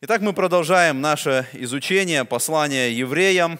Итак, мы продолжаем наше изучение послания евреям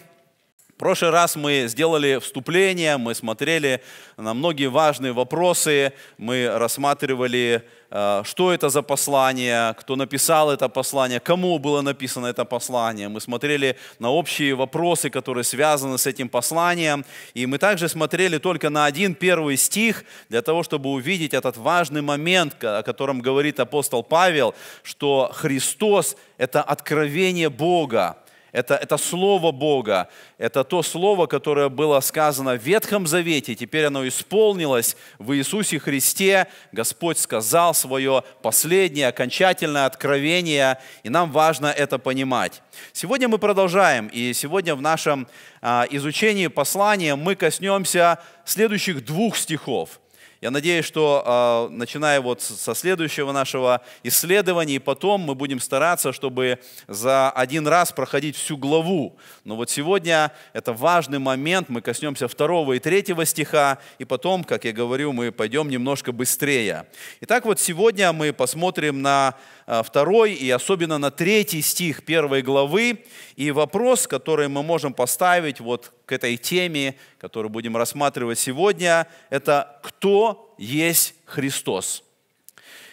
прошлый раз мы сделали вступление, мы смотрели на многие важные вопросы, мы рассматривали, э, что это за послание, кто написал это послание, кому было написано это послание. Мы смотрели на общие вопросы, которые связаны с этим посланием. И мы также смотрели только на один первый стих, для того, чтобы увидеть этот важный момент, о котором говорит апостол Павел, что Христос – это откровение Бога. Это, это Слово Бога, это то Слово, которое было сказано в Ветхом Завете, теперь оно исполнилось в Иисусе Христе. Господь сказал свое последнее, окончательное откровение, и нам важно это понимать. Сегодня мы продолжаем, и сегодня в нашем а, изучении послания мы коснемся следующих двух стихов – я надеюсь, что а, начиная вот со следующего нашего исследования, и потом мы будем стараться, чтобы за один раз проходить всю главу. Но вот сегодня это важный момент, мы коснемся второго и третьего стиха, и потом, как я говорю, мы пойдем немножко быстрее. Итак, вот сегодня мы посмотрим на а, второй и особенно на третий стих первой главы. И вопрос, который мы можем поставить вот к этой теме, которую будем рассматривать сегодня, это «Кто есть Христос?»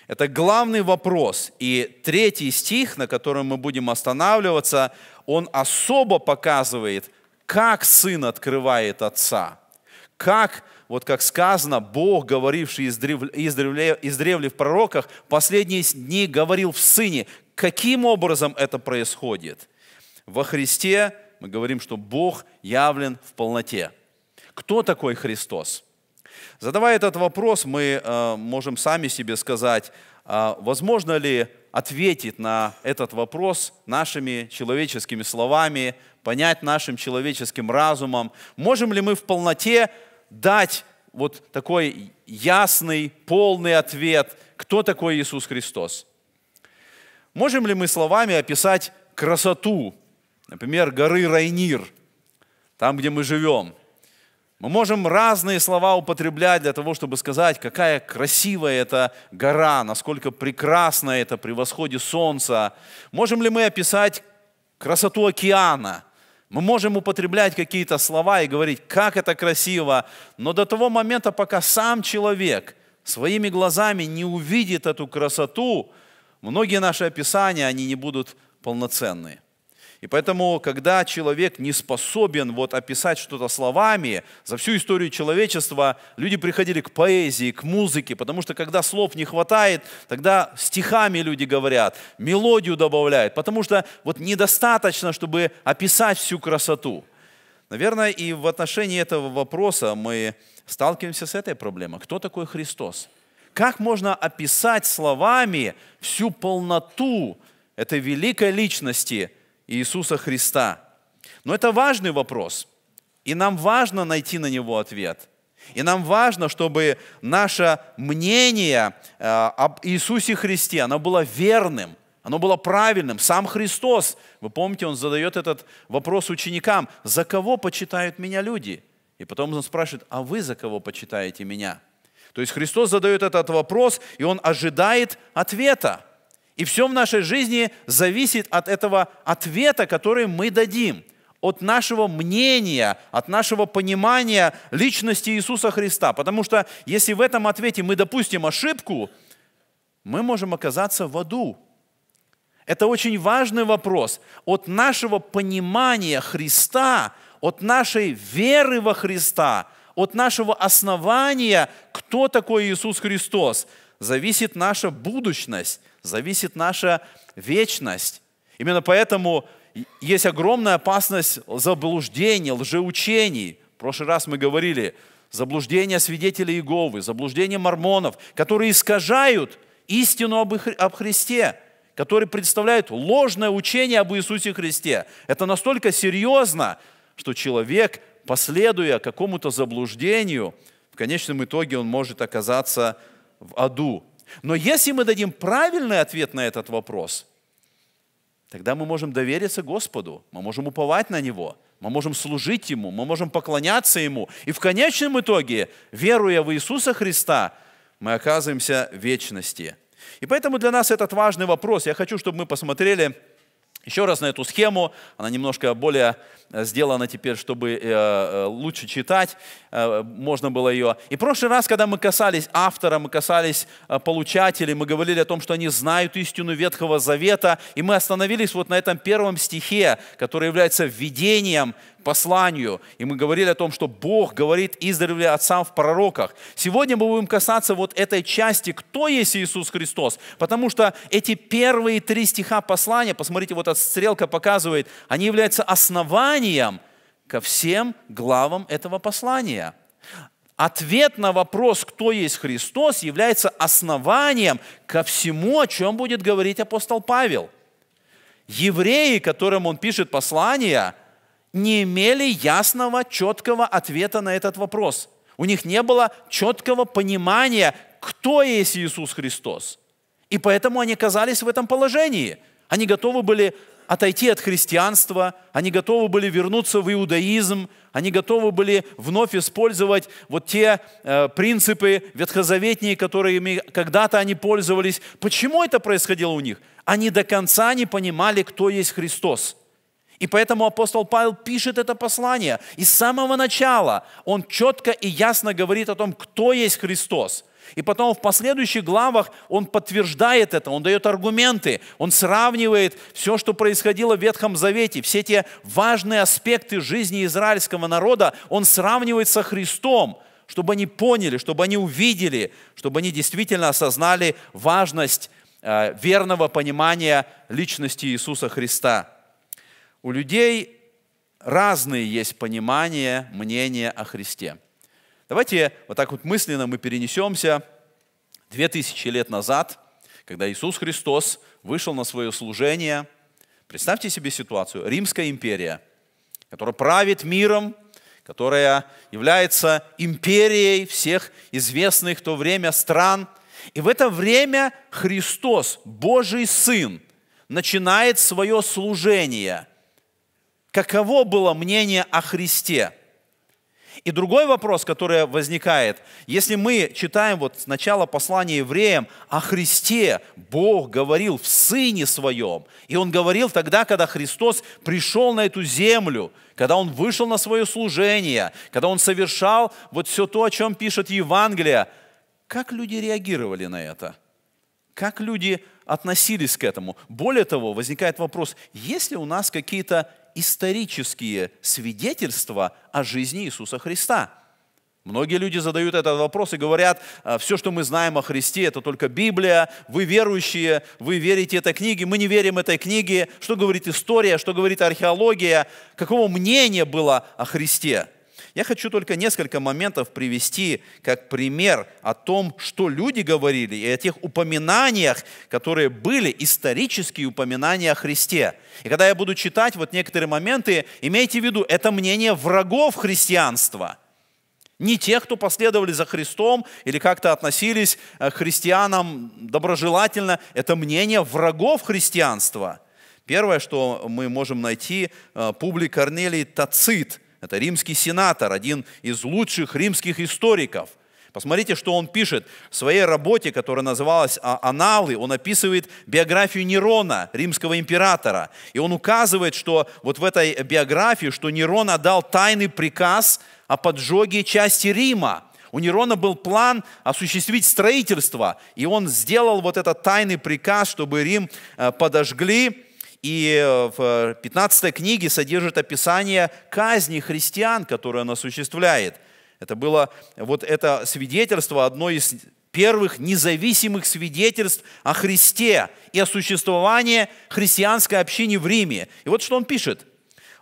Это главный вопрос. И третий стих, на котором мы будем останавливаться, он особо показывает, как сын открывает отца, как вот как сказано, Бог, говоривший издревле, издревле в пророках, последние дни говорил в Сыне. Каким образом это происходит? Во Христе мы говорим, что Бог явлен в полноте. Кто такой Христос? Задавая этот вопрос, мы э, можем сами себе сказать, э, возможно ли ответить на этот вопрос нашими человеческими словами, понять нашим человеческим разумом, можем ли мы в полноте дать вот такой ясный, полный ответ, кто такой Иисус Христос. Можем ли мы словами описать красоту, например, горы Райнир, там, где мы живем? Мы можем разные слова употреблять для того, чтобы сказать, какая красивая эта гора, насколько прекрасна это при восходе солнца. Можем ли мы описать красоту океана, мы можем употреблять какие-то слова и говорить, как это красиво, но до того момента, пока сам человек своими глазами не увидит эту красоту, многие наши описания, они не будут полноценные. И поэтому, когда человек не способен вот описать что-то словами, за всю историю человечества люди приходили к поэзии, к музыке, потому что когда слов не хватает, тогда стихами люди говорят, мелодию добавляют, потому что вот недостаточно, чтобы описать всю красоту. Наверное, и в отношении этого вопроса мы сталкиваемся с этой проблемой. Кто такой Христос? Как можно описать словами всю полноту этой великой личности – Иисуса Христа. Но это важный вопрос, и нам важно найти на него ответ. И нам важно, чтобы наше мнение э, об Иисусе Христе, оно было верным, оно было правильным. Сам Христос, вы помните, он задает этот вопрос ученикам, за кого почитают меня люди? И потом он спрашивает, а вы за кого почитаете меня? То есть Христос задает этот вопрос, и он ожидает ответа. И все в нашей жизни зависит от этого ответа, который мы дадим, от нашего мнения, от нашего понимания личности Иисуса Христа. Потому что если в этом ответе мы допустим ошибку, мы можем оказаться в аду. Это очень важный вопрос. От нашего понимания Христа, от нашей веры во Христа, от нашего основания, кто такой Иисус Христос, зависит наша будущность, зависит наша вечность. Именно поэтому есть огромная опасность заблуждений, лжеучений. В прошлый раз мы говорили, заблуждение свидетелей Иеговы, заблуждение мормонов, которые искажают истину об, Хри- об Христе, которые представляют ложное учение об Иисусе Христе. Это настолько серьезно, что человек, последуя какому-то заблуждению, в конечном итоге он может оказаться в аду, но если мы дадим правильный ответ на этот вопрос, тогда мы можем довериться Господу, мы можем уповать на Него, мы можем служить Ему, мы можем поклоняться Ему. И в конечном итоге, веруя в Иисуса Христа, мы оказываемся в вечности. И поэтому для нас этот важный вопрос. Я хочу, чтобы мы посмотрели еще раз на эту схему. Она немножко более Э, сделана теперь, чтобы э, э, лучше читать можно было ее. И в прошлый раз, когда мы касались автора, мы касались получателей, мы говорили о том, что они знают истину Ветхого Завета, и мы остановились вот на этом первом стихе, который является введением посланию. И мы говорили о том, что Бог говорит издревле отцам в пророках. Сегодня мы будем касаться вот этой части, кто есть Иисус Христос. Потому что эти первые три стиха послания, посмотрите, вот эта стрелка показывает, они являются основанием посланиям, ко всем главам этого послания. Ответ на вопрос, кто есть Христос, является основанием ко всему, о чем будет говорить апостол Павел. Евреи, которым он пишет послание, не имели ясного, четкого ответа на этот вопрос. У них не было четкого понимания, кто есть Иисус Христос. И поэтому они оказались в этом положении. Они готовы были отойти от христианства, они готовы были вернуться в иудаизм, они готовы были вновь использовать вот те э, принципы ветхозаветние, которыми когда-то они пользовались. Почему это происходило у них? Они до конца не понимали, кто есть Христос. И поэтому апостол Павел пишет это послание. И с самого начала он четко и ясно говорит о том, кто есть Христос – и потом в последующих главах он подтверждает это, он дает аргументы, он сравнивает все, что происходило в Ветхом Завете, все те важные аспекты жизни израильского народа, он сравнивает со Христом, чтобы они поняли, чтобы они увидели, чтобы они действительно осознали важность э, верного понимания личности Иисуса Христа. У людей разные есть понимания, мнения о Христе – Давайте вот так вот мысленно мы перенесемся 2000 лет назад, когда Иисус Христос вышел на свое служение. Представьте себе ситуацию. Римская империя, которая правит миром, которая является империей всех известных в то время стран. И в это время Христос, Божий Сын, начинает свое служение. Каково было мнение о Христе – и другой вопрос, который возникает, если мы читаем вот сначала послание евреям о Христе, Бог говорил в Сыне Своем, и Он говорил тогда, когда Христос пришел на эту землю, когда Он вышел на свое служение, когда Он совершал вот все то, о чем пишет Евангелие, как люди реагировали на это? Как люди относились к этому? Более того, возникает вопрос, есть ли у нас какие-то исторические свидетельства о жизни Иисуса Христа. Многие люди задают этот вопрос и говорят, «А, все, что мы знаем о Христе, это только Библия, вы верующие, вы верите этой книге, мы не верим этой книге, что говорит история, что говорит археология, какого мнения было о Христе – я хочу только несколько моментов привести как пример о том, что люди говорили, и о тех упоминаниях, которые были, исторические упоминания о Христе. И когда я буду читать вот некоторые моменты, имейте в виду, это мнение врагов христианства – не тех, кто последовали за Христом или как-то относились э, к христианам доброжелательно. Это мнение врагов христианства. Первое, что мы можем найти, э, Публий Корнелий Тацит – это римский сенатор, один из лучших римских историков. Посмотрите, что он пишет. В своей работе, которая называлась «А-, «Аналы», он описывает биографию Нерона, римского императора. И он указывает, что вот в этой биографии, что Нерон отдал тайный приказ о поджоге части Рима. У Нерона был план осуществить строительство, и он сделал вот этот тайный приказ, чтобы Рим э, подожгли, и э, в 15 э, книге содержит описание казни христиан, которую она осуществляет. Это было вот это свидетельство одно из первых независимых свидетельств о Христе и о существовании христианской общины в Риме. И вот что он пишет –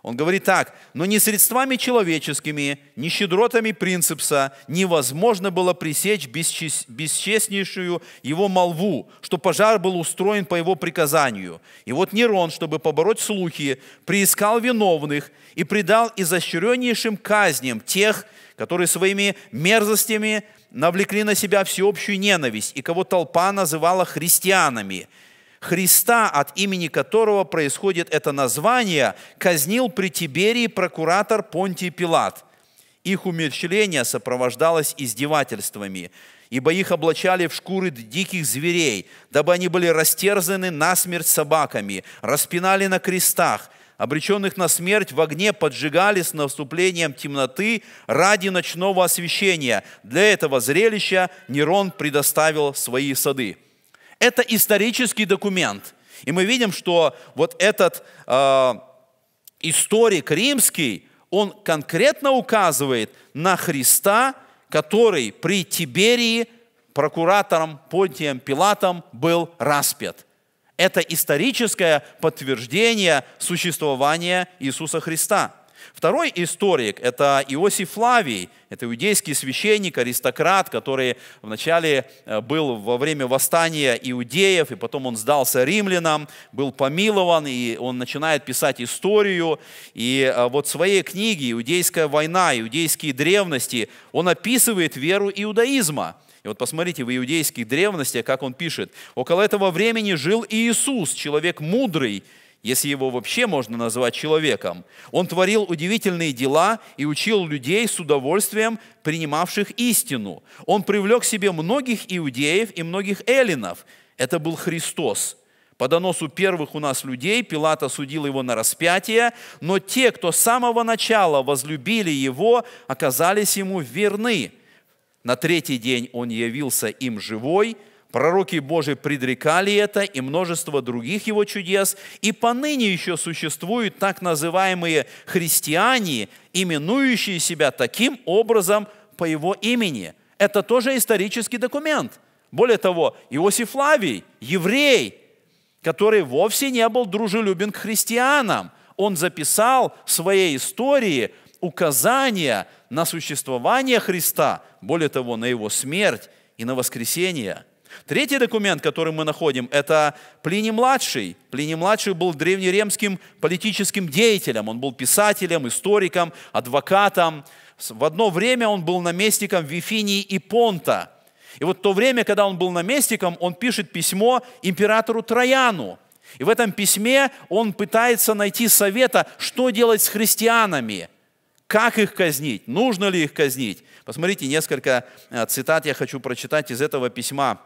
он говорит так, но не средствами человеческими, не щедротами принципса невозможно было пресечь бесчестнейшую его молву, что пожар был устроен по его приказанию. И вот Нерон, чтобы побороть слухи, приискал виновных и предал изощреннейшим казням тех, которые своими мерзостями навлекли на себя всеобщую ненависть, и кого толпа называла христианами – Христа, от имени которого происходит это название, казнил при Тиберии прокуратор Понтий Пилат. Их умерщвление сопровождалось издевательствами, ибо их облачали в шкуры диких зверей, дабы они были растерзаны насмерть собаками, распинали на крестах, обреченных на смерть в огне поджигали с наступлением темноты ради ночного освещения. Для этого зрелища Нерон предоставил свои сады. Это исторический документ. И мы видим, что вот этот э, историк римский, он конкретно указывает на Христа, который при Тиберии прокуратором Понтием Пилатом был распят. Это историческое подтверждение существования Иисуса Христа – Второй историк – это Иосиф Флавий, это иудейский священник, аристократ, который вначале э, был во время восстания иудеев, и потом он сдался римлянам, был помилован, и он начинает писать историю. И э, вот в своей книге «Иудейская война», «Иудейские древности» он описывает веру иудаизма – и вот посмотрите в иудейских древностях, как он пишет. «Около этого времени жил Иисус, человек мудрый если его вообще можно назвать человеком. Он творил удивительные дела и учил людей с удовольствием, принимавших истину. Он привлек к себе многих иудеев и многих эллинов. Это был Христос. По доносу первых у нас людей Пилат осудил его на распятие, но те, кто с самого начала возлюбили его, оказались ему верны. На третий день он явился им живой – Пророки Божии предрекали это и множество других его чудес. И поныне еще существуют так называемые христиане, именующие себя таким образом по его имени. Это тоже исторический документ. Более того, Иосиф Лавий, еврей, который вовсе не был дружелюбен к христианам, он записал в своей истории указания на существование Христа, более того, на его смерть и на воскресение – Третий документ, который мы находим, это Плиний-младший. Плиний-младший был древнеремским политическим деятелем. Он был писателем, историком, адвокатом. В одно время он был наместником Вифинии и Понта. И вот в то время, когда он был наместником, он пишет письмо императору Трояну. И в этом письме он пытается найти совета, что делать с христианами – как их казнить, нужно ли их казнить. Посмотрите, несколько э, цитат я хочу прочитать из этого письма.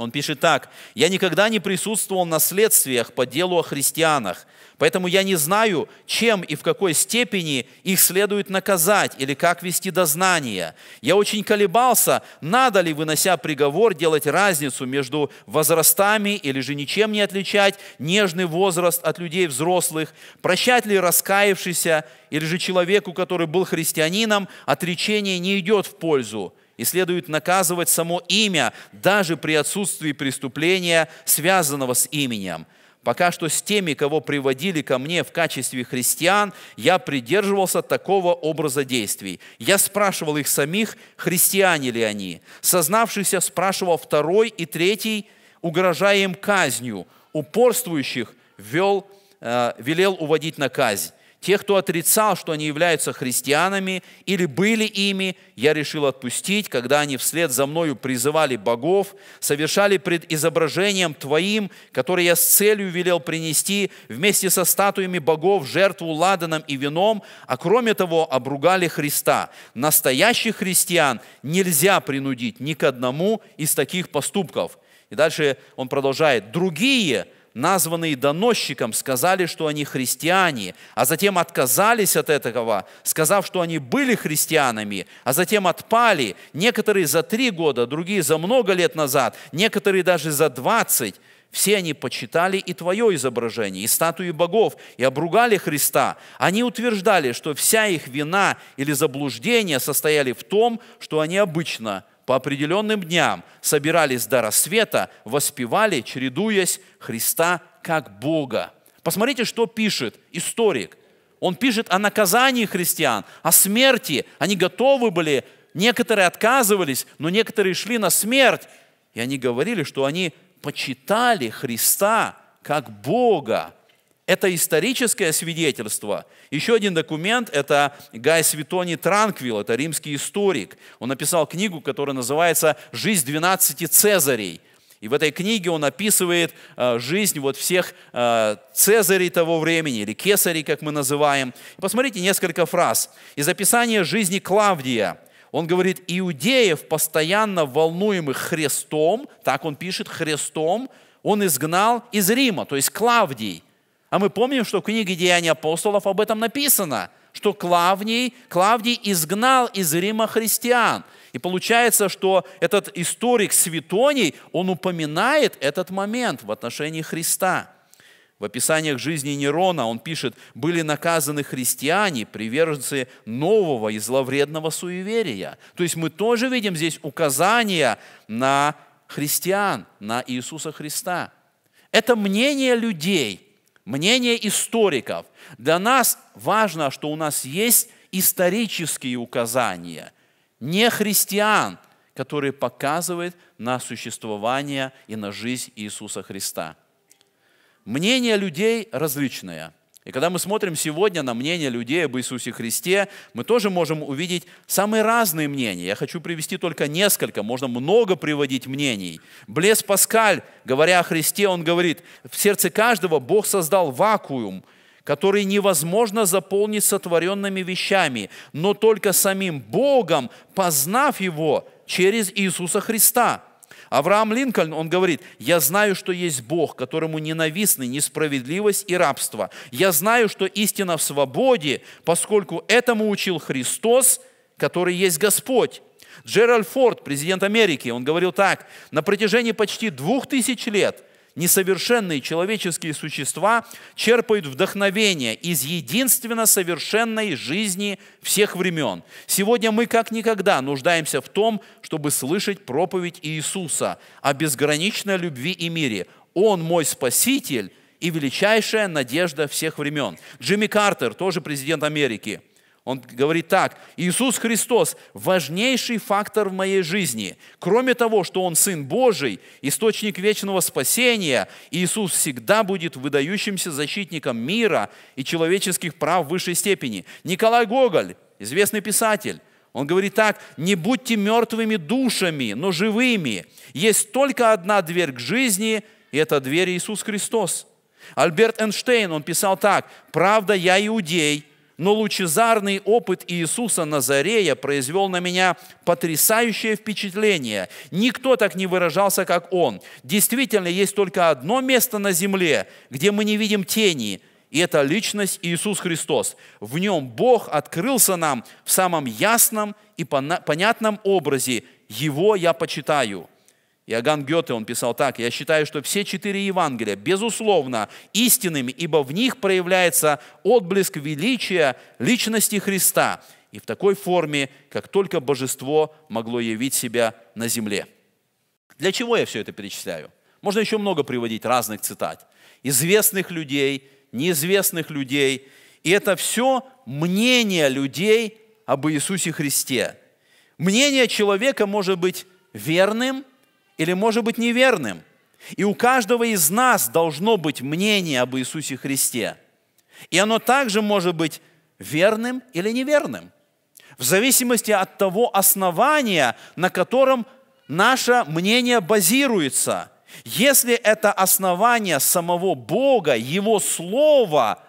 Он пишет так, «Я никогда не присутствовал на следствиях по делу о христианах, поэтому я не знаю, чем и в какой степени их следует наказать или как вести дознание. Я очень колебался, надо ли, вынося приговор, делать разницу между возрастами или же ничем не отличать нежный возраст от людей взрослых, прощать ли раскаявшийся или же человеку, который был христианином, отречение не идет в пользу, и следует наказывать само имя, даже при отсутствии преступления, связанного с именем. Пока что с теми, кого приводили ко мне в качестве христиан, я придерживался такого образа действий. Я спрашивал их самих, христиане ли они. Сознавшихся спрашивал второй и третий, угрожая им казнью. Упорствующих вел, э, велел уводить на казнь. Тех, кто отрицал, что они являются христианами или были ими, я решил отпустить, когда они вслед за мною призывали богов, совершали пред изображением Твоим, которое я с целью велел принести вместе со статуями богов жертву ладаном и вином, а кроме того обругали Христа. Настоящих христиан нельзя принудить ни к одному из таких поступков. И дальше он продолжает. «Другие – названные доносчиком, сказали, что они христиане, а затем отказались от этого, сказав, что они были христианами, а затем отпали, некоторые за три года, другие за много лет назад, некоторые даже за двадцать, все они почитали и твое изображение, и статуи богов, и обругали Христа. Они утверждали, что вся их вина или заблуждение состояли в том, что они обычно по определенным дням собирались до рассвета, воспевали, чередуясь Христа как Бога. Посмотрите, что пишет историк. Он пишет о наказании христиан, о смерти. Они готовы были, некоторые отказывались, но некоторые шли на смерть. И они говорили, что они почитали Христа как Бога. Это историческое свидетельство. Еще один документ – это Гай Светоний Транквилл, это римский историк. Он написал книгу, которая называется «Жизнь 12 Цезарей». И в этой книге он описывает э, жизнь вот всех э, цезарей того времени, или кесарей, как мы называем. Посмотрите несколько фраз из описания жизни Клавдия – он говорит, иудеев, постоянно волнуемых Христом, так он пишет, Христом, он изгнал из Рима, то есть Клавдий. А мы помним, что в книге «Деяния апостолов» об этом написано, что Клавний, Клавдий изгнал из Рима христиан. И получается, что этот историк Святоний он упоминает этот момент в отношении Христа. В описаниях жизни Нерона он пишет, были наказаны христиане, приверженцы нового и зловредного суеверия. То есть мы тоже видим здесь указания на христиан, на Иисуса Христа. Это мнение людей – мнение историков. Для нас важно, что у нас есть исторические указания, не христиан, которые показывают на существование и на жизнь Иисуса Христа. Мнение людей различное – и когда мы смотрим сегодня на мнение людей об Иисусе Христе, мы тоже можем увидеть самые разные мнения. Я хочу привести только несколько, можно много приводить мнений. Блес Паскаль, говоря о Христе, он говорит, в сердце каждого Бог создал вакуум, который невозможно заполнить сотворенными вещами, но только самим Богом, познав его через Иисуса Христа – Авраам Линкольн, он говорит, я знаю, что есть Бог, которому ненавистны несправедливость и рабство. Я знаю, что истина в свободе, поскольку этому учил Христос, который есть Господь. Джеральд Форд, президент Америки, он говорил так, на протяжении почти двух тысяч лет – несовершенные человеческие существа черпают вдохновение из единственно совершенной жизни всех времен. Сегодня мы как никогда нуждаемся в том, чтобы слышать проповедь Иисуса о безграничной любви и мире. Он мой Спаситель и величайшая надежда всех времен. Джимми Картер, тоже президент Америки – он говорит так, Иисус Христос – важнейший фактор в моей жизни. Кроме того, что Он Сын Божий, источник вечного спасения, Иисус всегда будет выдающимся защитником мира и человеческих прав в высшей степени. Николай Гоголь, известный писатель, он говорит так, не будьте мертвыми душами, но живыми. Есть только одна дверь к жизни, и это дверь Иисус Христос. Альберт Эйнштейн, он писал так, «Правда, я иудей, но лучезарный опыт Иисуса Назарея произвел на меня потрясающее впечатление. Никто так не выражался, как он. Действительно, есть только одно место на земле, где мы не видим тени, и это личность Иисус Христос. В нем Бог открылся нам в самом ясном и понятном образе. Его я почитаю – Иоганн Гёте, он писал так, «Я считаю, что все четыре Евангелия, безусловно, истинными, ибо в них проявляется отблеск величия личности Христа и в такой форме, как только божество могло явить себя на земле». Для чего я все это перечисляю? Можно еще много приводить разных цитат. Известных людей, неизвестных людей. И это все мнение людей об Иисусе Христе. Мнение человека может быть верным – или может быть неверным. И у каждого из нас должно быть мнение об Иисусе Христе. И оно также может быть верным или неверным, в зависимости от того основания, на котором наше мнение базируется. Если это основание самого Бога, Его Слова,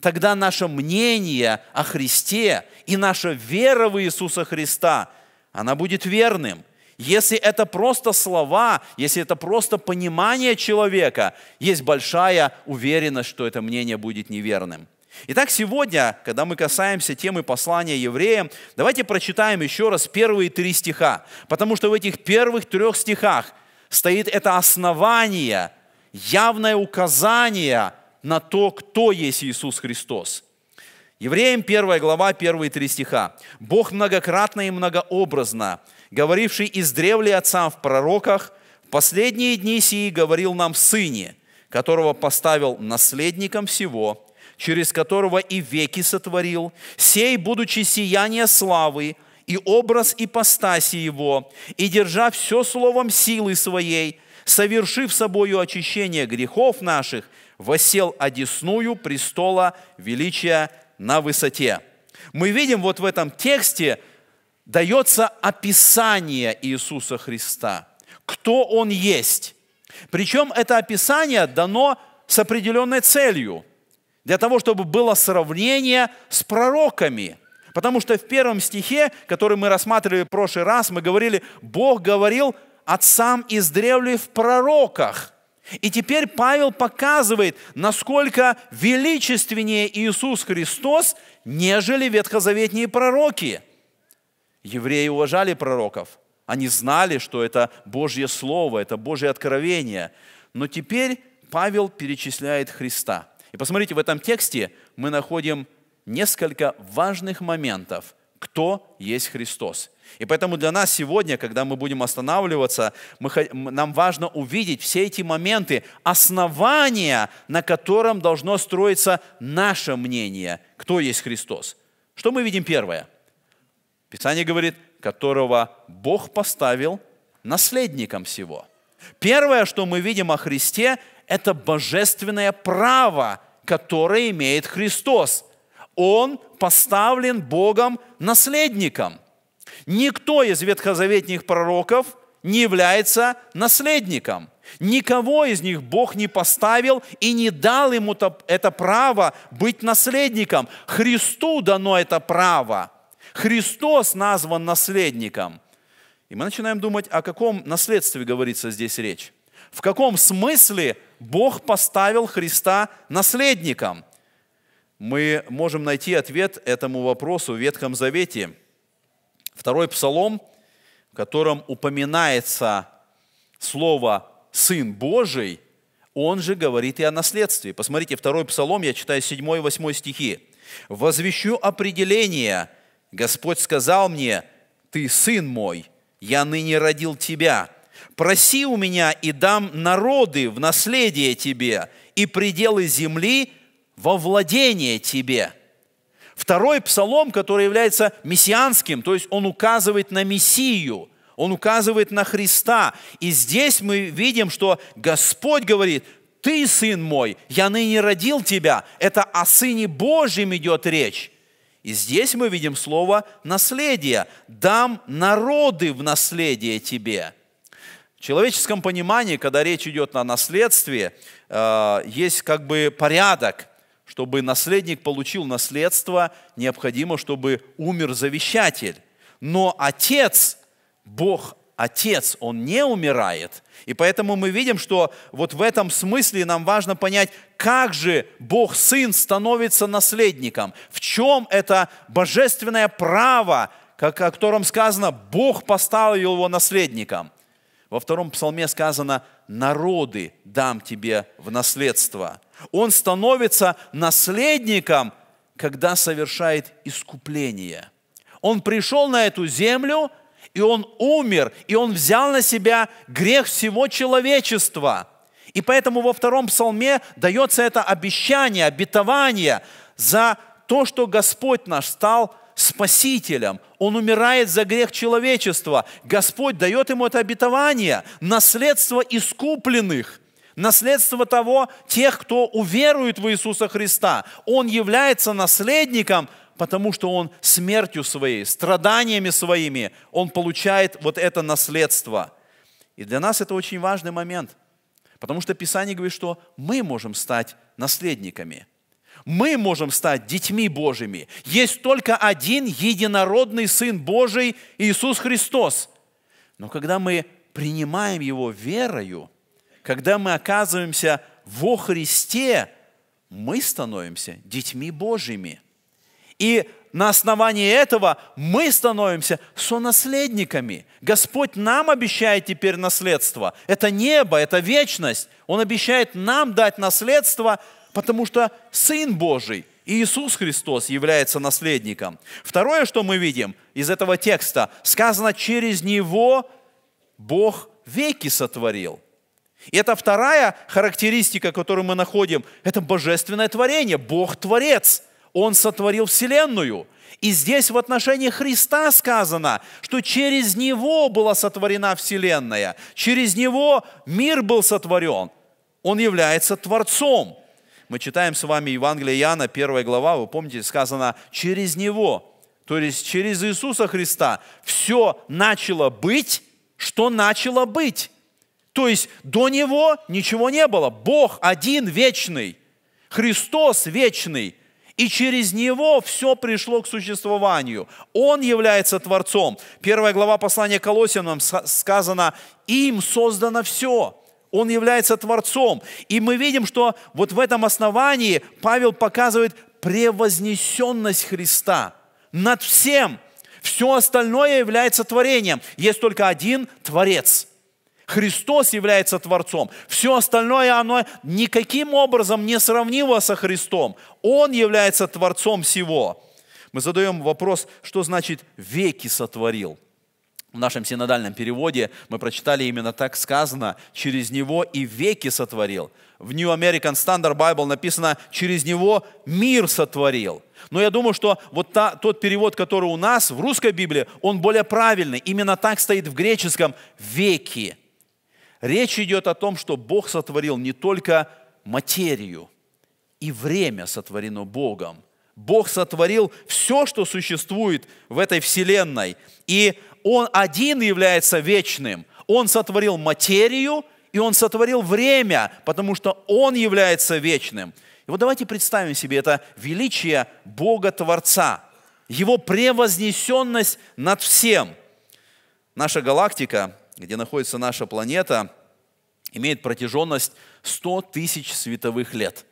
тогда наше мнение о Христе и наша вера в Иисуса Христа, она будет верным. Если это просто слова, если это просто понимание человека, есть большая уверенность, что это мнение будет неверным. Итак, сегодня, когда мы касаемся темы послания евреям, давайте прочитаем еще раз первые три стиха, потому что в этих первых трех стихах стоит это основание, явное указание на то, кто есть Иисус Христос. Евреям 1 глава, первые три стиха. «Бог многократно и многообразно, говоривший издревле отцам в пророках, в последние дни сии говорил нам Сыне, которого поставил наследником всего, через которого и веки сотворил, сей, будучи сияние славы, и образ ипостаси его, и держа все словом силы своей, совершив собою очищение грехов наших, восел одесную престола величия на высоте. Мы видим вот в этом тексте дается описание Иисуса Христа, кто Он есть. Причем это описание дано с определенной целью, для того, чтобы было сравнение с пророками. Потому что в первом стихе, который мы рассматривали в прошлый раз, мы говорили, Бог говорил отцам издревле в пророках. И теперь Павел показывает, насколько величественнее Иисус Христос, нежели ветхозаветные пророки – Евреи уважали пророков. Они знали, что это Божье Слово, это Божье откровение. Но теперь Павел перечисляет Христа. И посмотрите, в этом тексте мы находим несколько важных моментов, кто есть Христос. И поэтому для нас сегодня, когда мы будем останавливаться, мы, нам важно увидеть все эти моменты, основания, на котором должно строиться наше мнение, кто есть Христос. Что мы видим первое – Писание говорит, которого Бог поставил наследником всего. Первое, что мы видим о Христе, это божественное право, которое имеет Христос. Он поставлен Богом наследником. Никто из ветхозаветних пророков не является наследником. Никого из них Бог не поставил и не дал ему это право быть наследником. Христу дано это право – Христос назван наследником. И мы начинаем думать, о каком наследстве говорится здесь речь. В каком смысле Бог поставил Христа наследником? Мы можем найти ответ этому вопросу в Ветхом Завете. Второй псалом, в котором упоминается слово «Сын Божий», он же говорит и о наследстве. Посмотрите, второй псалом, я читаю 7 и 8 стихи. «Возвещу определение Господь сказал мне, ты сын мой, я ныне родил тебя. Проси у меня и дам народы в наследие тебе и пределы земли во владение тебе. Второй псалом, который является мессианским, то есть он указывает на Мессию, он указывает на Христа. И здесь мы видим, что Господь говорит, ты, сын мой, я ныне родил тебя. Это о Сыне Божьем идет речь. И здесь мы видим слово «наследие». «Дам народы в наследие тебе». В человеческом понимании, когда речь идет о наследстве, э, есть как бы порядок. Чтобы наследник получил наследство, необходимо, чтобы умер завещатель. Но отец, Бог Отец, Он не умирает. И поэтому мы видим, что вот в этом смысле нам важно понять, как же Бог Сын становится наследником, в чем это божественное право, как, о котором сказано, Бог поставил его наследником. Во втором псалме сказано, народы дам тебе в наследство. Он становится наследником, когда совершает искупление. Он пришел на эту землю – и Он умер, и Он взял на себя грех всего человечества. И поэтому во втором псалме дается это обещание, обетование за то, что Господь наш стал спасителем. Он умирает за грех человечества. Господь дает ему это обетование, наследство искупленных – наследство того, тех, кто уверует в Иисуса Христа. Он является наследником потому что он смертью своей, страданиями своими, он получает вот это наследство. И для нас это очень важный момент, потому что Писание говорит, что мы можем стать наследниками. Мы можем стать детьми Божьими. Есть только один единородный Сын Божий, Иисус Христос. Но когда мы принимаем Его верою, когда мы оказываемся во Христе, мы становимся детьми Божьими – и на основании этого мы становимся сонаследниками. Господь нам обещает теперь наследство. Это небо, это вечность. Он обещает нам дать наследство, потому что Сын Божий, Иисус Христос, является наследником. Второе, что мы видим из этого текста, сказано, через Него Бог веки сотворил. И это вторая характеристика, которую мы находим, это божественное творение, Бог Творец – он сотворил Вселенную. И здесь в отношении Христа сказано, что через Него была сотворена Вселенная, через Него мир был сотворен. Он является Творцом. Мы читаем с вами Евангелие Иоанна, первая глава, вы помните, сказано «через Него». То есть через Иисуса Христа все начало быть, что начало быть. То есть до Него ничего не было. Бог один, вечный. Христос вечный – и через него все пришло к существованию. Он является Творцом. Первая глава послания Колосинам сказано, им создано все. Он является Творцом. И мы видим, что вот в этом основании Павел показывает превознесенность Христа над всем. Все остальное является творением. Есть только один Творец – Христос является Творцом. Все остальное, оно никаким образом не сравнимо со Христом. Он является Творцом всего. Мы задаем вопрос, что значит «веки сотворил». В нашем синодальном переводе мы прочитали именно так сказано «через него и веки сотворил». В New American Standard Bible написано «через него мир сотворил». Но я думаю, что вот та, тот перевод, который у нас в русской Библии, он более правильный. Именно так стоит в греческом «веки». Речь идет о том, что Бог сотворил не только материю, и время сотворено Богом. Бог сотворил все, что существует в этой вселенной. И Он один является вечным. Он сотворил материю, и Он сотворил время, потому что Он является вечным. И вот давайте представим себе это величие Бога-Творца, Его превознесенность над всем. Наша галактика где находится наша планета, имеет протяженность 100 тысяч световых лет.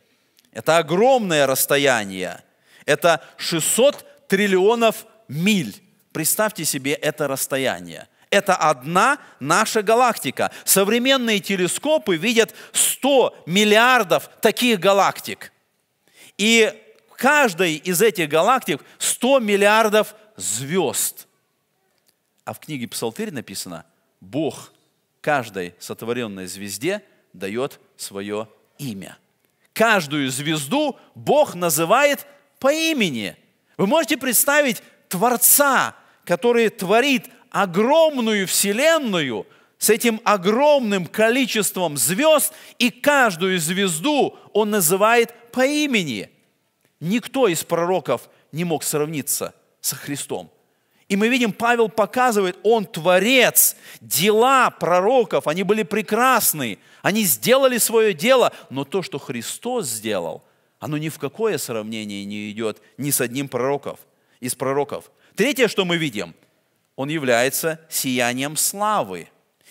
Это огромное расстояние. Это 600 триллионов миль. Представьте себе это расстояние. Это одна наша галактика. Современные телескопы видят 100 миллиардов таких галактик. И в каждой из этих галактик 100 миллиардов звезд. А в книге «Псалтырь» написано – Бог каждой сотворенной звезде дает свое имя. Каждую звезду Бог называет по имени. Вы можете представить Творца, который творит огромную Вселенную с этим огромным количеством звезд, и каждую звезду он называет по имени. Никто из пророков не мог сравниться со Христом. И мы видим, Павел показывает, он творец, дела пророков, они были прекрасны, они сделали свое дело, но то, что Христос сделал, оно ни в какое сравнение не идет ни с одним пророков, из пророков. Третье, что мы видим, он является сиянием славы.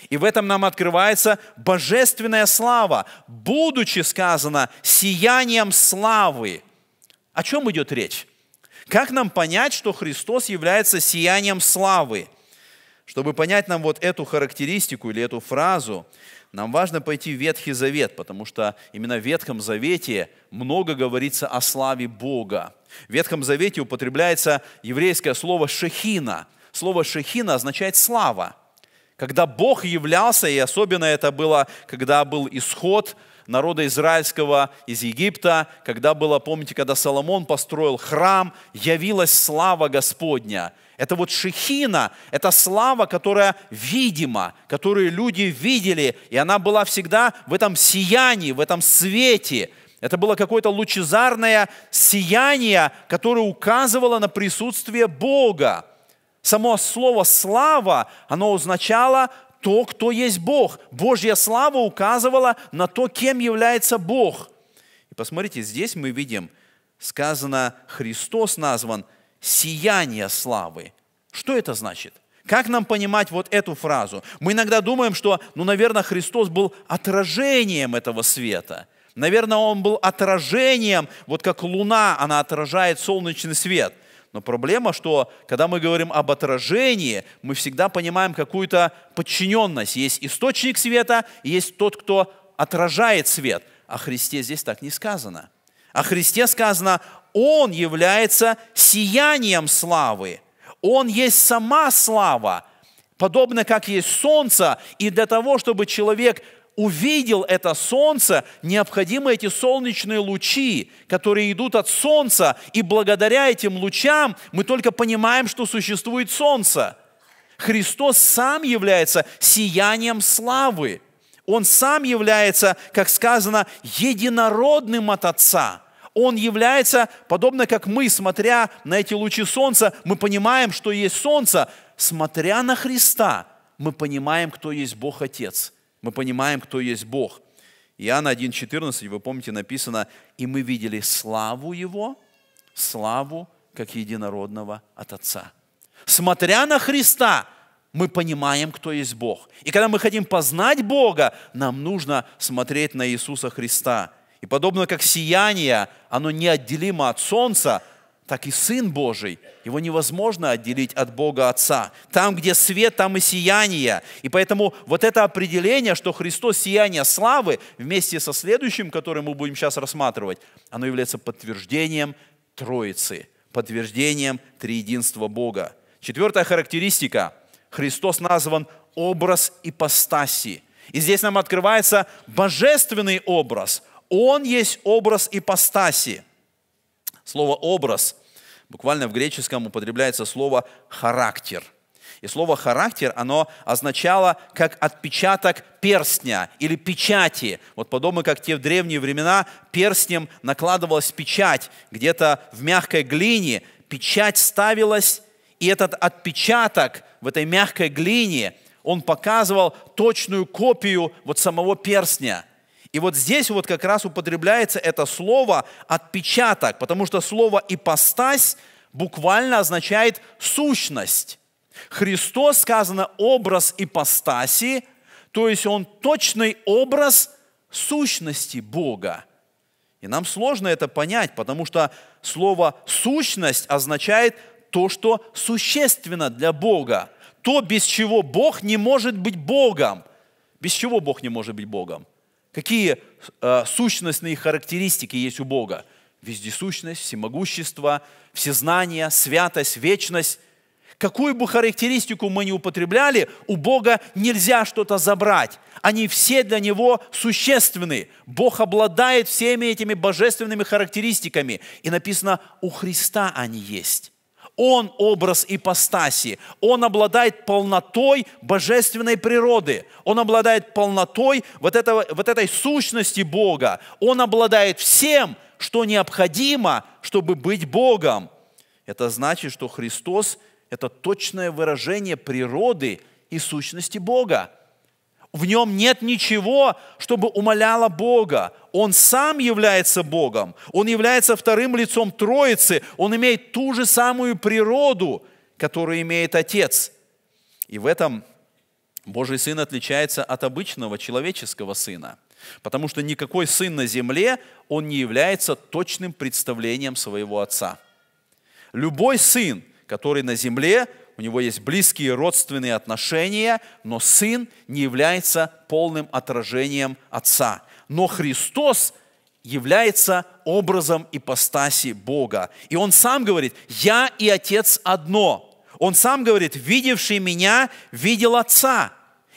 И в этом нам открывается божественная слава, будучи сказано сиянием славы. О чем идет речь? Как нам понять, что Христос является сиянием славы? Чтобы понять нам вот эту характеристику или эту фразу, нам важно пойти в Ветхий Завет, потому что именно в Ветхом Завете много говорится о славе Бога. В Ветхом Завете употребляется еврейское слово «шехина». Слово «шехина» означает «слава». Когда Бог являлся, и особенно это было, когда был исход – народа израильского из Египта, когда было, помните, когда Соломон построил храм, явилась слава Господня. Это вот шехина, это слава, которая видима, которую люди видели, и она была всегда в этом сиянии, в этом свете – это было какое-то лучезарное сияние, которое указывало на присутствие Бога. Само слово «слава», оно означало то, кто есть Бог. Божья слава указывала на то, кем является Бог. И посмотрите, здесь мы видим, сказано, Христос назван «сияние славы». Что это значит? Как нам понимать вот эту фразу? Мы иногда думаем, что, ну, наверное, Христос был отражением этого света. Наверное, Он был отражением, вот как луна, она отражает солнечный свет. Но проблема, что когда мы говорим об отражении, мы всегда понимаем какую-то подчиненность. Есть источник света, есть тот, кто отражает свет. О Христе здесь так не сказано. О Христе сказано, Он является сиянием славы. Он есть сама слава, подобно как есть солнце. И для того, чтобы человек увидел это солнце, необходимы эти солнечные лучи, которые идут от солнца, и благодаря этим лучам мы только понимаем, что существует солнце. Христос сам является сиянием славы. Он сам является, как сказано, единородным от Отца. Он является, подобно как мы, смотря на эти лучи солнца, мы понимаем, что есть солнце. Смотря на Христа, мы понимаем, кто есть Бог Отец. Мы понимаем, кто есть Бог. Иоанна 1,14, вы помните, написано, «И мы видели славу Его, славу, как единородного от Отца». Смотря на Христа, мы понимаем, кто есть Бог. И когда мы хотим познать Бога, нам нужно смотреть на Иисуса Христа. И подобно как сияние, оно неотделимо от солнца – так и Сын Божий. Его невозможно отделить от Бога Отца. Там, где свет, там и сияние. И поэтому вот это определение, что Христос – сияние славы, вместе со следующим, который мы будем сейчас рассматривать, оно является подтверждением Троицы, подтверждением триединства Бога. Четвертая характеристика. Христос назван образ ипостаси. И здесь нам открывается божественный образ. Он есть образ ипостаси – Слово «образ» буквально в греческом употребляется слово «характер». И слово «характер», оно означало как отпечаток перстня или печати. Вот подобно как те в древние времена перстнем накладывалась печать. Где-то в мягкой глине печать ставилась, и этот отпечаток в этой мягкой глине, он показывал точную копию вот самого перстня – и вот здесь вот как раз употребляется это слово «отпечаток», потому что слово «ипостась» буквально означает «сущность». Христос, сказано, образ ипостаси, то есть Он точный образ сущности Бога. И нам сложно это понять, потому что слово «сущность» означает то, что существенно для Бога, то, без чего Бог не может быть Богом. Без чего Бог не может быть Богом? Какие э, сущностные характеристики есть у Бога? Вездесущность, всемогущество, всезнание, святость, вечность. Какую бы характеристику мы ни употребляли, у Бога нельзя что-то забрать. Они все для Него существенны. Бог обладает всеми этими божественными характеристиками. И написано, у Христа они есть. Он образ ипостаси. Он обладает полнотой божественной природы. Он обладает полнотой вот, этого, вот этой сущности Бога. Он обладает всем, что необходимо, чтобы быть Богом. Это значит, что Христос – это точное выражение природы и сущности Бога в нем нет ничего, чтобы умоляло Бога. Он сам является Богом, он является вторым лицом Троицы, он имеет ту же самую природу, которую имеет Отец. И в этом Божий Сын отличается от обычного человеческого Сына, потому что никакой Сын на земле, он не является точным представлением своего Отца. Любой Сын, который на земле, у него есть близкие родственные отношения, но сын не является полным отражением отца. Но Христос является образом ипостаси Бога. И он сам говорит, я и отец одно. Он сам говорит, видевший меня, видел отца.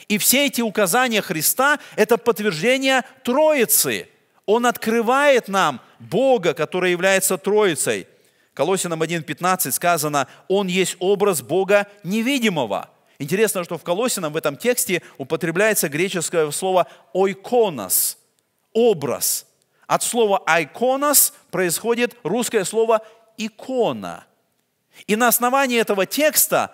И все эти указания Христа – это подтверждение Троицы. Он открывает нам Бога, который является Троицей – Колосинам 1.15 сказано, «Он есть образ Бога невидимого». Интересно, что в Колосинам в этом тексте употребляется греческое слово «ойконос» – «образ». От слова ойконос происходит русское слово «икона». И на основании этого текста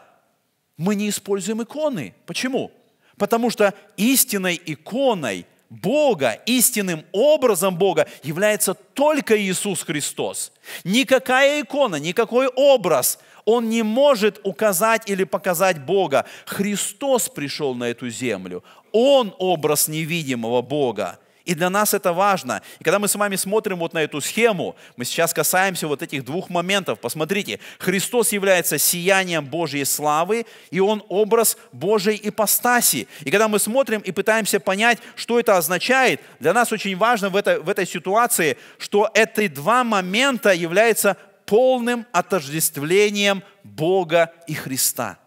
мы не используем иконы. Почему? Потому что истинной иконой Бога, истинным образом Бога является только Иисус Христос. Никакая икона, никакой образ, он не может указать или показать Бога. Христос пришел на эту землю. Он образ невидимого Бога. И для нас это важно. И когда мы с вами смотрим вот на эту схему, мы сейчас касаемся вот этих двух моментов. Посмотрите, Христос является сиянием Божьей славы, и Он образ Божьей ипостаси. И когда мы смотрим и пытаемся понять, что это означает, для нас очень важно в, это, в этой ситуации, что эти два момента являются полным отождествлением Бога и Христа.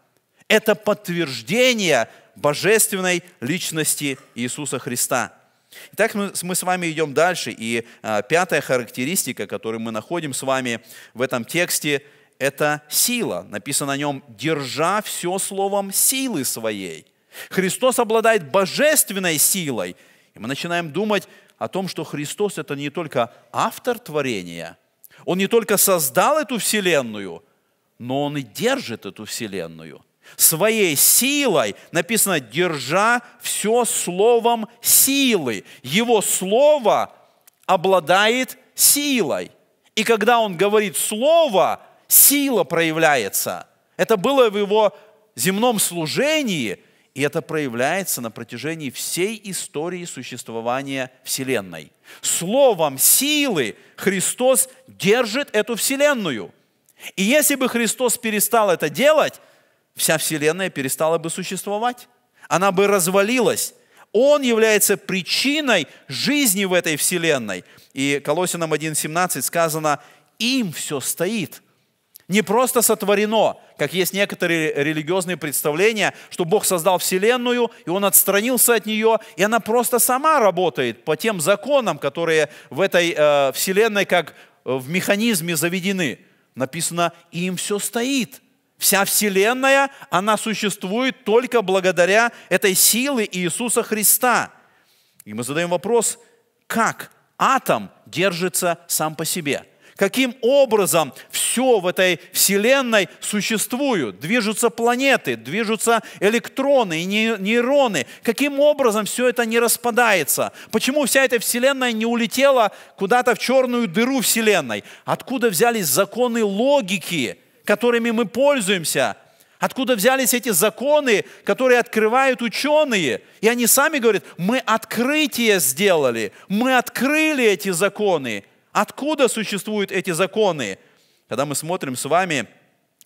Это подтверждение божественной личности Иисуса Христа – Итак, мы, мы с вами идем дальше, и а, пятая характеристика, которую мы находим с вами в этом тексте, это сила. Написано на нем, держа все словом силы своей. Христос обладает божественной силой. И мы начинаем думать о том, что Христос – это не только автор творения, Он не только создал эту вселенную, но Он и держит эту вселенную – своей силой, написано, держа все словом силы. Его слово обладает силой. И когда он говорит слово, сила проявляется. Это было в его земном служении, и это проявляется на протяжении всей истории существования Вселенной. Словом силы Христос держит эту Вселенную. И если бы Христос перестал это делать, вся Вселенная перестала бы существовать. Она бы развалилась. Он является причиной жизни в этой Вселенной. И Колосинам 1.17 сказано, им все стоит. Не просто сотворено, как есть некоторые религиозные представления, что Бог создал Вселенную, и Он отстранился от нее, и она просто сама работает по тем законам, которые в этой э, Вселенной как э, в механизме заведены. Написано, им все стоит – Вся Вселенная, она существует только благодаря этой силы Иисуса Христа. И мы задаем вопрос, как атом держится сам по себе? Каким образом все в этой Вселенной существует? Движутся планеты, движутся электроны и нейроны. Каким образом все это не распадается? Почему вся эта Вселенная не улетела куда-то в черную дыру Вселенной? Откуда взялись законы логики – которыми мы пользуемся. Откуда взялись эти законы, которые открывают ученые? И они сами говорят, мы открытие сделали, мы открыли эти законы. Откуда существуют эти законы? Когда мы смотрим с вами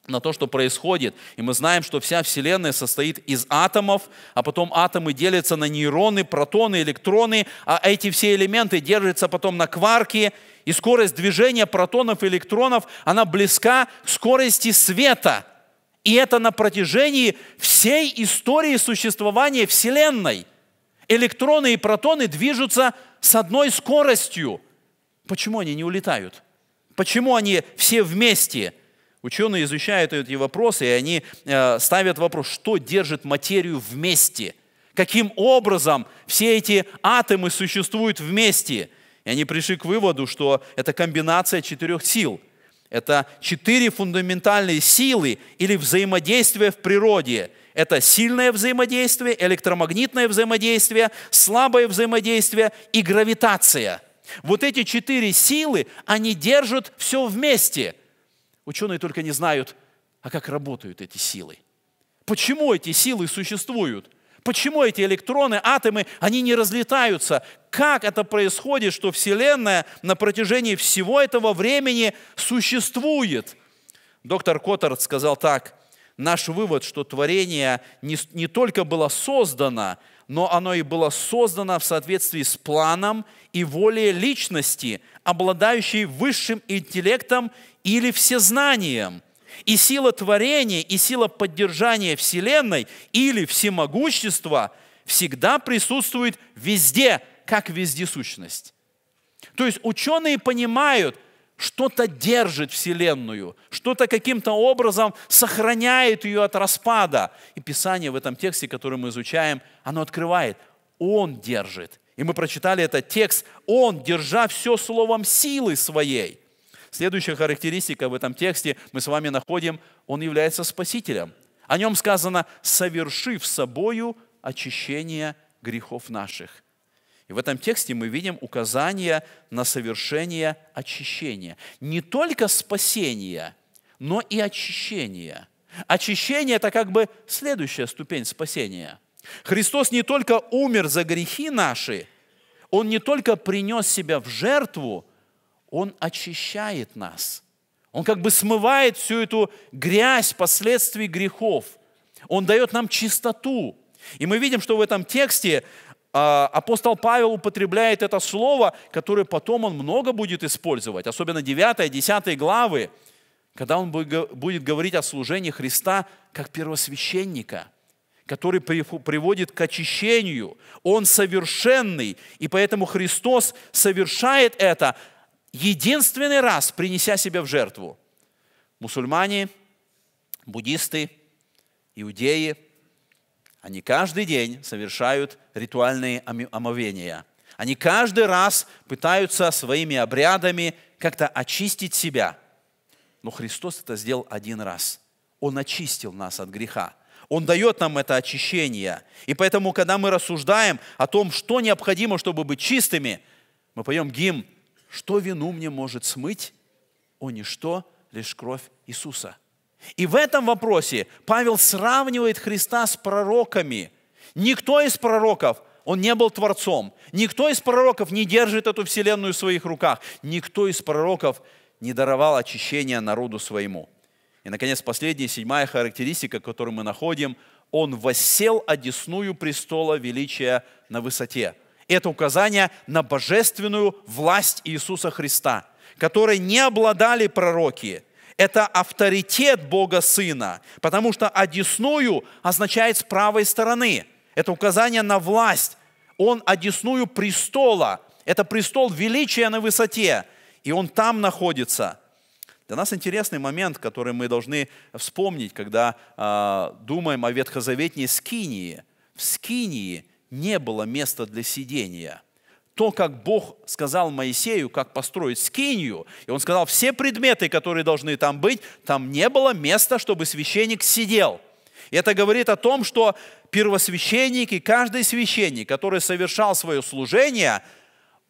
на то, что происходит. И мы знаем, что вся Вселенная состоит из атомов, а потом атомы делятся на нейроны, протоны, электроны, а эти все элементы держатся потом на кварке, и скорость движения протонов и электронов, она близка к скорости света. И это на протяжении всей истории существования Вселенной. Электроны и протоны движутся с одной скоростью. Почему они не улетают? Почему они все вместе – Ученые изучают эти вопросы, и они э, ставят вопрос, что держит материю вместе, каким образом все эти атомы существуют вместе. И они пришли к выводу, что это комбинация четырех сил. Это четыре фундаментальные силы или взаимодействия в природе. Это сильное взаимодействие, электромагнитное взаимодействие, слабое взаимодействие и гравитация. Вот эти четыре силы, они держат все вместе – Ученые только не знают, а как работают эти силы. Почему эти силы существуют? Почему эти электроны, атомы, они не разлетаются? Как это происходит, что Вселенная на протяжении всего этого времени существует? Доктор Коттер сказал так, наш вывод, что творение не, не только было создано, но оно и было создано в соответствии с планом и волей личности, обладающей высшим интеллектом или всезнанием, и сила творения, и сила поддержания Вселенной, или всемогущество всегда присутствует везде, как вездесущность. То есть ученые понимают, что-то держит Вселенную, что-то каким-то образом сохраняет ее от распада. И Писание в этом тексте, который мы изучаем, оно открывает. Он держит. И мы прочитали этот текст. Он, держа все словом силы своей. Следующая характеристика в этом тексте мы с вами находим, он является спасителем. О нем сказано, совершив собою очищение грехов наших. И в этом тексте мы видим указание на совершение очищения. Не только спасение, но и очищение. Очищение – это как бы следующая ступень спасения. Христос не только умер за грехи наши, Он не только принес себя в жертву, он очищает нас. Он как бы смывает всю эту грязь последствий грехов. Он дает нам чистоту. И мы видим, что в этом тексте а, апостол Павел употребляет это слово, которое потом он много будет использовать, особенно 9, 10 главы, когда он будет говорить о служении Христа как первосвященника, который приводит к очищению. Он совершенный, и поэтому Христос совершает это, единственный раз принеся себя в жертву. Мусульмане, буддисты, иудеи, они каждый день совершают ритуальные омовения. Они каждый раз пытаются своими обрядами как-то очистить себя. Но Христос это сделал один раз. Он очистил нас от греха. Он дает нам это очищение. И поэтому, когда мы рассуждаем о том, что необходимо, чтобы быть чистыми, мы поем гимн что вину мне может смыть? О, ничто, лишь кровь Иисуса. И в этом вопросе Павел сравнивает Христа с пророками. Никто из пророков, он не был творцом. Никто из пророков не держит эту вселенную в своих руках. Никто из пророков не даровал очищения народу своему. И, наконец, последняя, седьмая характеристика, которую мы находим, он воссел одесную престола величия на высоте – это указание на божественную власть Иисуса Христа, которой не обладали пророки. Это авторитет Бога Сына, потому что «одесную» означает «с правой стороны». Это указание на власть. Он «одесную престола». Это престол величия на высоте, и он там находится – для нас интересный момент, который мы должны вспомнить, когда э, думаем о ветхозаветней Скинии. В Скинии не было места для сидения. То, как Бог сказал Моисею, как построить скинью, и он сказал, все предметы, которые должны там быть, там не было места, чтобы священник сидел. И это говорит о том, что первосвященник и каждый священник, который совершал свое служение,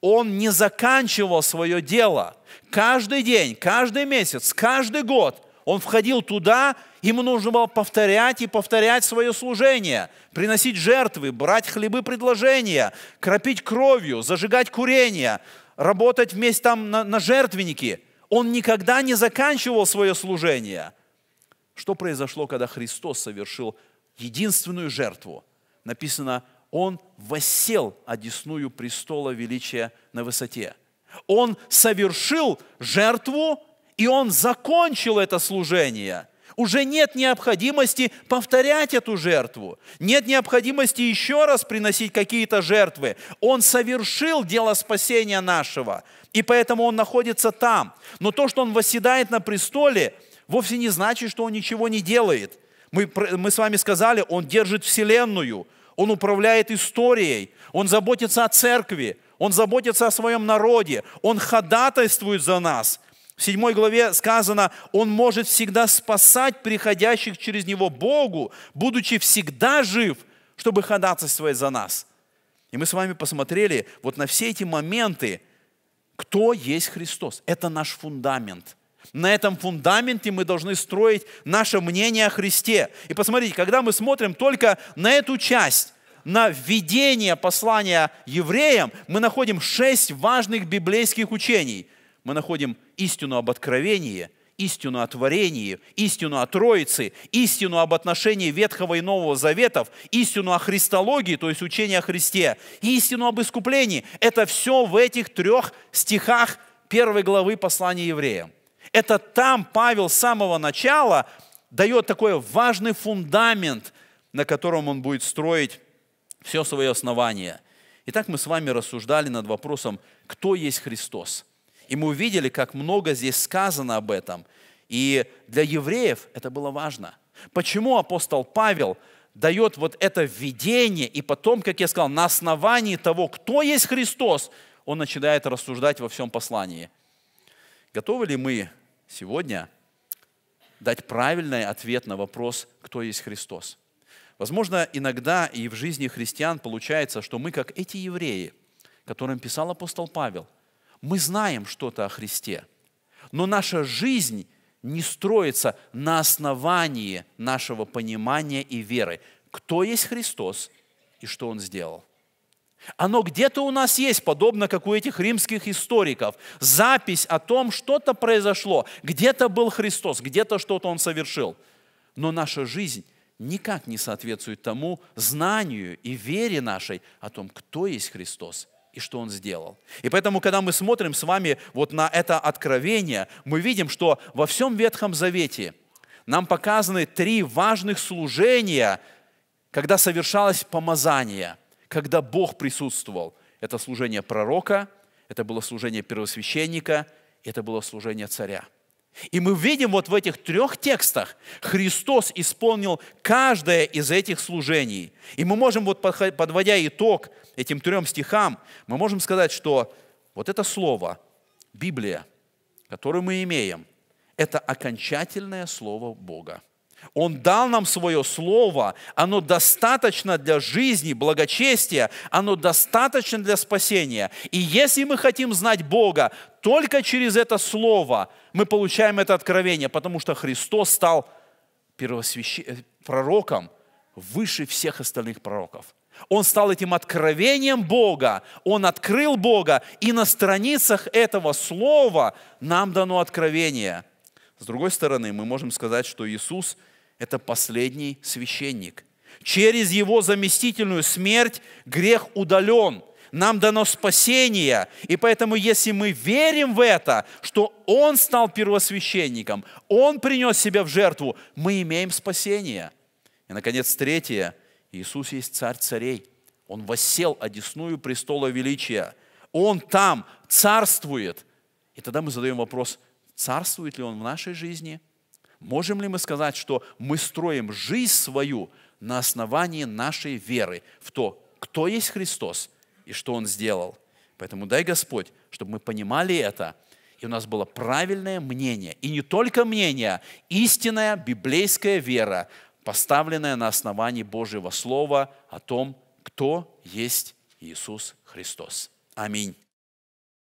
он не заканчивал свое дело. Каждый день, каждый месяц, каждый год – он входил туда, ему нужно было повторять и повторять свое служение, приносить жертвы, брать хлебы предложения, кропить кровью, зажигать курение, работать вместе там на, на жертвеннике. Он никогда не заканчивал свое служение. Что произошло, когда Христос совершил единственную жертву? Написано, Он воссел одесную престола величия на высоте. Он совершил жертву, и он закончил это служение. Уже нет необходимости повторять эту жертву. Нет необходимости еще раз приносить какие-то жертвы. Он совершил дело спасения нашего. И поэтому он находится там. Но то, что он восседает на престоле, вовсе не значит, что он ничего не делает. Мы, мы с вами сказали, он держит Вселенную, он управляет историей, он заботится о церкви, он заботится о своем народе, он ходатайствует за нас – в 7 главе сказано, Он может всегда спасать приходящих через Него Богу, будучи всегда жив, чтобы ходатайствовать за нас. И мы с вами посмотрели вот на все эти моменты, кто есть Христос. Это наш фундамент – на этом фундаменте мы должны строить наше мнение о Христе. И посмотрите, когда мы смотрим только на эту часть, на введение послания евреям, мы находим шесть важных библейских учений. Мы находим истину об откровении, истину о творении, истину о Троице, истину об отношении Ветхого и Нового Заветов, истину о христологии, то есть учение о Христе, истину об искуплении. Это все в этих трех стихах первой главы послания евреям. Это там Павел с самого начала дает такой важный фундамент, на котором он будет строить все свое основание. Итак, мы с вами рассуждали над вопросом, кто есть Христос – и мы увидели, как много здесь сказано об этом. И для евреев это было важно. Почему апостол Павел дает вот это введение, и потом, как я сказал, на основании того, кто есть Христос, он начинает рассуждать во всем послании. Готовы ли мы сегодня дать правильный ответ на вопрос, кто есть Христос? Возможно, иногда и в жизни христиан получается, что мы как эти евреи, которым писал апостол Павел – мы знаем что-то о Христе, но наша жизнь не строится на основании нашего понимания и веры, кто есть Христос и что Он сделал. Оно где-то у нас есть, подобно как у этих римских историков. Запись о том, что-то произошло, где-то был Христос, где-то что-то Он совершил. Но наша жизнь никак не соответствует тому знанию и вере нашей о том, кто есть Христос и что Он сделал. И поэтому, когда мы смотрим с вами вот на это откровение, мы видим, что во всем Ветхом Завете нам показаны три важных служения, когда совершалось помазание, когда Бог присутствовал. Это служение пророка, это было служение первосвященника, это было служение царя – и мы видим вот в этих трех текстах, Христос исполнил каждое из этих служений. И мы можем, вот подводя итог этим трем стихам, мы можем сказать, что вот это слово, Библия, которую мы имеем, это окончательное слово Бога. Он дал нам свое слово, оно достаточно для жизни, благочестия, оно достаточно для спасения. И если мы хотим знать Бога, только через это слово мы получаем это откровение, потому что Христос стал первосвящ... Э, пророком выше всех остальных пророков. Он стал этим откровением Бога, он открыл Бога, и на страницах этого слова нам дано откровение – с другой стороны, мы можем сказать, что Иисус это последний священник. Через его заместительную смерть грех удален, нам дано спасение. И поэтому, если мы верим в это, что Он стал первосвященником, Он принес себя в жертву, мы имеем спасение. И, наконец, третье. Иисус есть царь царей. Он воссел одесную престола величия. Он там царствует. И тогда мы задаем вопрос, царствует ли Он в нашей жизни – Можем ли мы сказать, что мы строим жизнь свою на основании нашей веры в то, кто есть Христос и что Он сделал? Поэтому дай Господь, чтобы мы понимали это, и у нас было правильное мнение, и не только мнение, а истинная библейская вера, поставленная на основании Божьего Слова о том, кто есть Иисус Христос. Аминь.